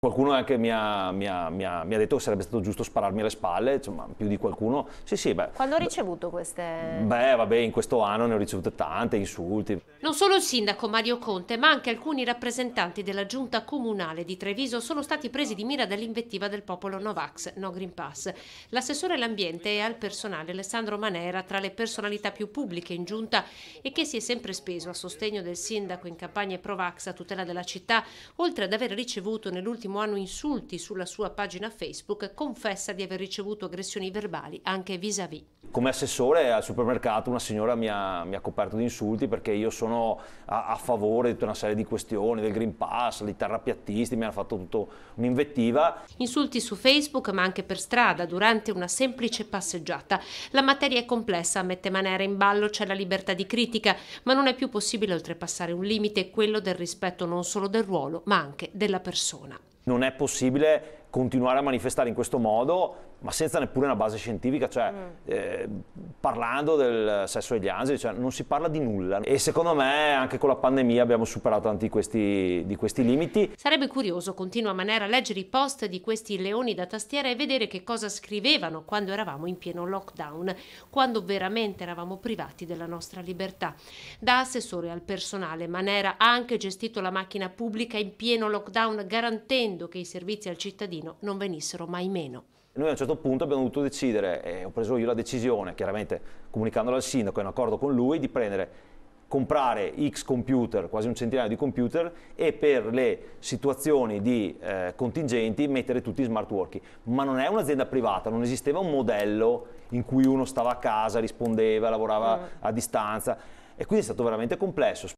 Qualcuno anche mi ha, mi, ha, mi, ha, mi ha, detto che sarebbe stato giusto spararmi alle spalle, insomma, più di qualcuno. Sì, sì, beh. Quando ho ricevuto queste. Beh, vabbè, in questo anno ne ho ricevute tante, insulti. Non solo il sindaco Mario Conte, ma anche alcuni rappresentanti della giunta comunale di Treviso sono stati presi di mira dall'invettiva del popolo Novax, No Green Pass. L'assessore all'ambiente e al personale Alessandro Manera, tra le personalità più pubbliche in giunta e che si è sempre speso a sostegno del sindaco in campagne Provax a tutela della città, oltre ad aver ricevuto nell'ultimo ultimo anno insulti sulla sua pagina Facebook, confessa di aver ricevuto aggressioni verbali anche vis-à-vis. -vis. Come assessore al supermercato una signora mi ha, mi ha coperto di insulti perché io sono a, a, favore di tutta una serie di questioni, del Green Pass, dei terrapiattisti, mi hanno fatto tutto un'invettiva. Insulti su Facebook ma anche per strada durante una semplice passeggiata. La materia è complessa, mette Manera in ballo, c'è la libertà di critica, ma non è più possibile oltrepassare un limite, quello del rispetto non solo del ruolo ma anche della persona non è possibile continuare a manifestare in questo modo, ma senza neppure una base scientifica, cioè mm. eh, parlando del sesso degli ansi, cioè, non si parla di nulla. E secondo me anche con la pandemia abbiamo superato tanti questi, di questi limiti. Sarebbe curioso, continua Manera, a leggere i post di questi leoni da tastiera e vedere che cosa scrivevano quando eravamo in pieno lockdown, quando veramente eravamo privati della nostra libertà. Da assessore al personale, Manera ha anche gestito la macchina pubblica in pieno lockdown, garantendo che i servizi al cittadino Martino non venissero mai meno. Noi a un certo punto abbiamo dovuto decidere, e ho preso io la decisione, chiaramente comunicandola al sindaco in accordo con lui, di prendere comprare X computer, quasi un centinaio di computer, e per le situazioni di eh, contingenti mettere tutti smart working. Ma non è un'azienda privata, non esisteva un modello in cui uno stava a casa, rispondeva, lavorava mm. a distanza. E quindi è stato veramente complesso.